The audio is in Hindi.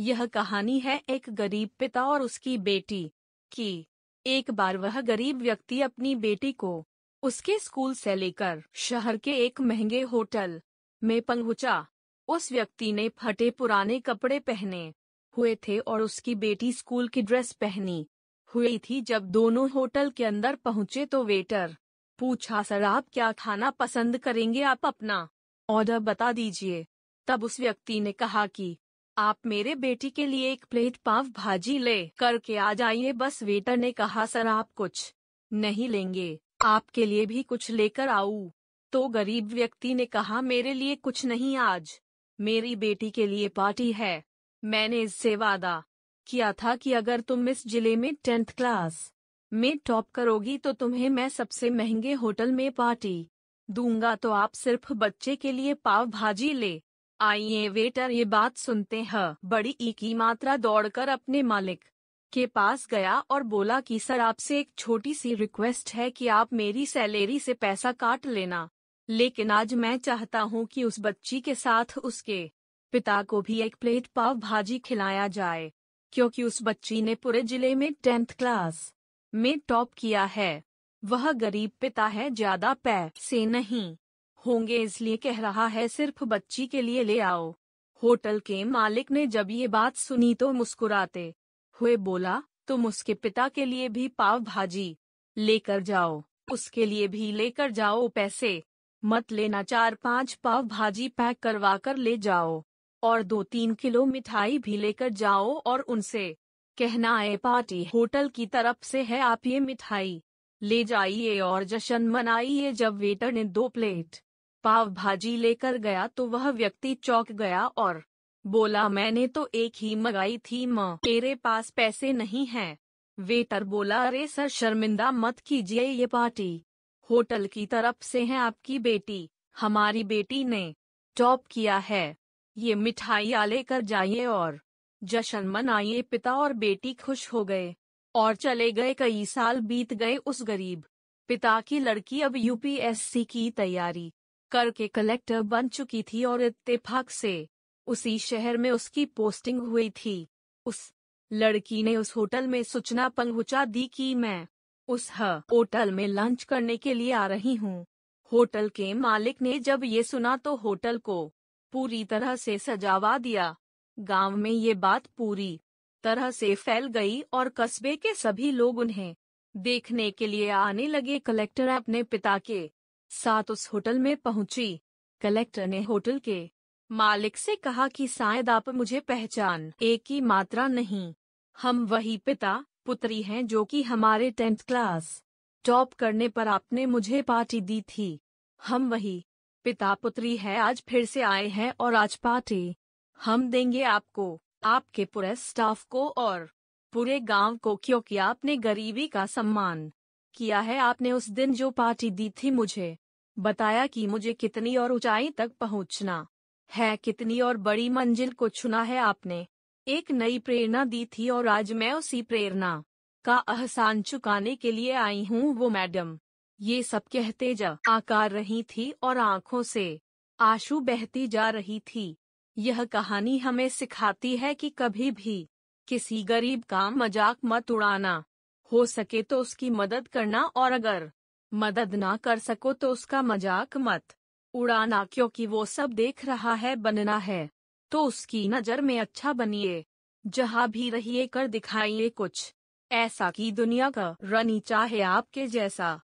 यह कहानी है एक गरीब पिता और उसकी बेटी की एक बार वह गरीब व्यक्ति अपनी बेटी को उसके स्कूल से लेकर शहर के एक महंगे होटल में पहुंचा उस व्यक्ति ने फटे पुराने कपड़े पहने हुए थे और उसकी बेटी स्कूल की ड्रेस पहनी हुई थी जब दोनों होटल के अंदर पहुंचे तो वेटर पूछा सर आप क्या खाना पसंद करेंगे आप अपना ऑर्डर बता दीजिए तब उस व्यक्ति ने कहा कि आप मेरे बेटी के लिए एक प्लेट पाव भाजी ले करके आ जाइए बस वेटर ने कहा सर आप कुछ नहीं लेंगे आपके लिए भी कुछ लेकर आऊ तो गरीब व्यक्ति ने कहा मेरे लिए कुछ नहीं आज मेरी बेटी के लिए पार्टी है मैंने इससे वादा किया था कि अगर तुम इस जिले में टेंथ क्लास में टॉप करोगी तो तुम्हें मैं सबसे महंगे होटल में पार्टी दूंगा तो आप सिर्फ बच्चे के लिए पाव भाजी ले आइए वेटर ये बात सुनते हैं बड़ी ई की मात्रा दौड़कर अपने मालिक के पास गया और बोला कि सर आपसे एक छोटी सी रिक्वेस्ट है कि आप मेरी सैलरी से पैसा काट लेना लेकिन आज मैं चाहता हूँ कि उस बच्ची के साथ उसके पिता को भी एक प्लेट पाव भाजी खिलाया जाए क्योंकि उस बच्ची ने पूरे जिले में टेंथ क्लास में टॉप किया है वह गरीब पिता है ज्यादा पैसे नहीं होंगे इसलिए कह रहा है सिर्फ बच्ची के लिए ले आओ होटल के मालिक ने जब ये बात सुनी तो मुस्कुराते हुए बोला तुम उसके पिता के लिए भी पाव भाजी लेकर जाओ उसके लिए भी लेकर जाओ पैसे मत लेना चार पाँच पाव भाजी पैक करवा कर ले जाओ और दो तीन किलो मिठाई भी लेकर जाओ और उनसे कहना है पार्टी होटल की तरफ से है आप ये मिठाई ले जाइए और जश्न मनाइए जब वेटर ने दो प्लेट पाव भाजी लेकर गया तो वह व्यक्ति चौक गया और बोला मैंने तो एक ही मंगाई थी माँ तेरे पास पैसे नहीं हैं। वेटर बोला अरे सर शर्मिंदा मत कीजिए ये पार्टी होटल की तरफ से है आपकी बेटी हमारी बेटी ने टॉप किया है ये मिठाइयाँ लेकर जाइए और जश्न मनाइए पिता और बेटी खुश हो गए और चले गए कई साल बीत गए उस गरीब पिता की लड़की अब यूपीएससी की तैयारी कर के कलेक्टर बन चुकी थी और इत्तेफाक से उसी शहर में उसकी पोस्टिंग हुई थी उस लड़की ने उस होटल में सूचना पंहुचा दी कि मैं उस होटल में लंच करने के लिए आ रही हूँ होटल के मालिक ने जब ये सुना तो होटल को पूरी तरह से सजावा दिया गांव में ये बात पूरी तरह से फैल गई और कस्बे के सभी लोग उन्हें देखने के लिए आने लगे कलेक्टर अपने पिता के साथ उस होटल में पहुंची कलेक्टर ने होटल के मालिक से कहा कि शायद आप मुझे पहचान एक ही मात्रा नहीं हम वही पिता पुत्री हैं जो कि हमारे टेंथ क्लास टॉप करने पर आपने मुझे पार्टी दी थी हम वही पिता पुत्री है आज फिर से आए हैं और आज पार्टी हम देंगे आपको आपके पूरे स्टाफ को और पूरे गांव को क्योंकि आपने गरीबी का सम्मान किया है आपने उस दिन जो पार्टी दी थी मुझे बताया कि मुझे कितनी और ऊंचाई तक पहुंचना है कितनी और बड़ी मंजिल को छुना है आपने एक नई प्रेरणा दी थी और आज मैं उसी प्रेरणा का अहसान चुकाने के लिए आई हूँ वो मैडम ये सब कहते जा आकार रही थी और आंखों से आंसू बहती जा रही थी यह कहानी हमें सिखाती है कि कभी भी किसी गरीब का मजाक मत उड़ाना हो सके तो उसकी मदद करना और अगर मदद ना कर सको तो उसका मजाक मत उड़ाना क्योंकि वो सब देख रहा है बनना है तो उसकी नजर में अच्छा बनिए जहाँ भी रहिए कर दिखाइए कुछ ऐसा की दुनिया का रनी चाहे आपके जैसा